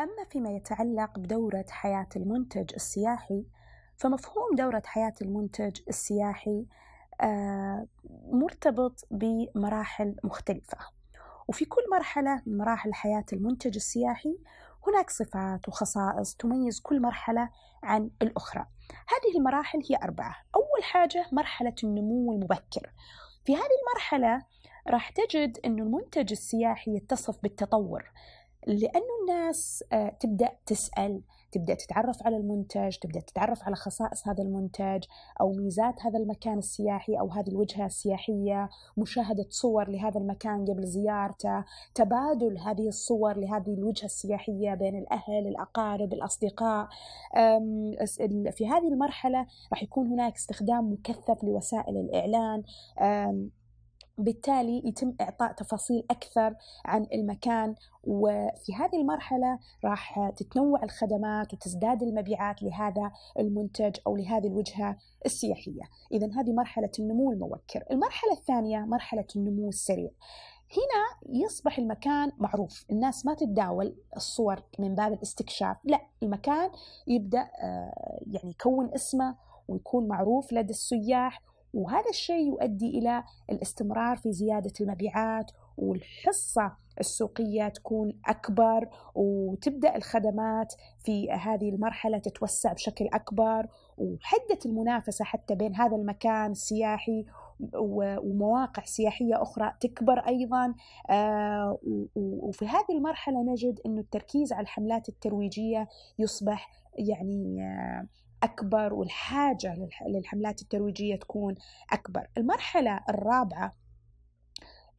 أما فيما يتعلق بدورة حياة المنتج السياحي فمفهوم دورة حياة المنتج السياحي آه، مرتبط بمراحل مختلفة وفي كل مرحلة من مراحل حياة المنتج السياحي هناك صفات وخصائص تميز كل مرحلة عن الأخرى هذه المراحل هي أربعة أول حاجة مرحلة النمو المبكر في هذه المرحلة راح تجد أن المنتج السياحي يتصف بالتطور لأنه الناس آه، تبدأ تسأل تبدأ تتعرف على المنتج تبدأ تتعرف على خصائص هذا المنتج أو ميزات هذا المكان السياحي أو هذه الوجهة السياحية مشاهدة صور لهذا المكان قبل زيارته تبادل هذه الصور لهذه الوجهة السياحية بين الأهل الأقارب الأصدقاء في هذه المرحلة راح يكون هناك استخدام مكثف لوسائل الإعلان بالتالي يتم إعطاء تفاصيل أكثر عن المكان وفي هذه المرحلة راح تتنوع الخدمات وتزداد المبيعات لهذا المنتج أو لهذه الوجهة السياحية إذا هذه مرحلة النمو المبكر المرحلة الثانية مرحلة النمو السريع هنا يصبح المكان معروف الناس ما تتداول الصور من باب الاستكشاف لا المكان يبدأ آه، يعني يكون اسمه ويكون معروف لدى السياح وهذا الشيء يؤدي إلى الاستمرار في زيادة المبيعات والحصة السوقية تكون أكبر وتبدأ الخدمات في هذه المرحلة تتوسع بشكل أكبر وحدة المنافسة حتى بين هذا المكان السياحي ومواقع سياحية أخرى تكبر أيضا آه، وفي هذه المرحلة نجد أن التركيز على الحملات الترويجية يصبح يعني آه، أكبر والحاجة للحملات الترويجية تكون أكبر المرحلة الرابعة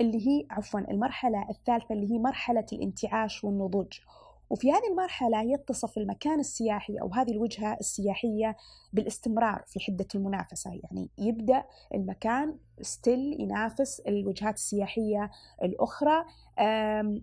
اللي هي عفوا المرحلة الثالثة اللي هي مرحلة الانتعاش والنضوج وفي هذه المرحلة يتصف المكان السياحي أو هذه الوجهة السياحية بالاستمرار في حدة المنافسة يعني يبدأ المكان ستيل ينافس الوجهات السياحية الأخرى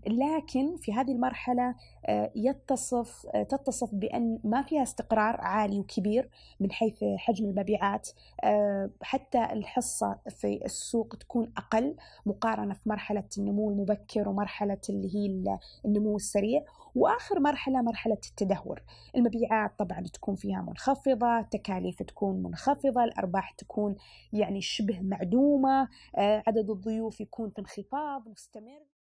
لكن في هذه المرحلة آه، يتصف آه، تتصف بأن ما فيها استقرار عالي وكبير من حيث حجم المبيعات آه، حتى الحصة في السوق تكون أقل مقارنة في مرحلة النمو المبكر ومرحلة اللي هي النمو السريع واخر مرحله مرحله التدهور المبيعات طبعا تكون فيها منخفضه التكاليف تكون منخفضه الارباح تكون يعني شبه معدومه آه، عدد الضيوف يكون في انخفاض مستمر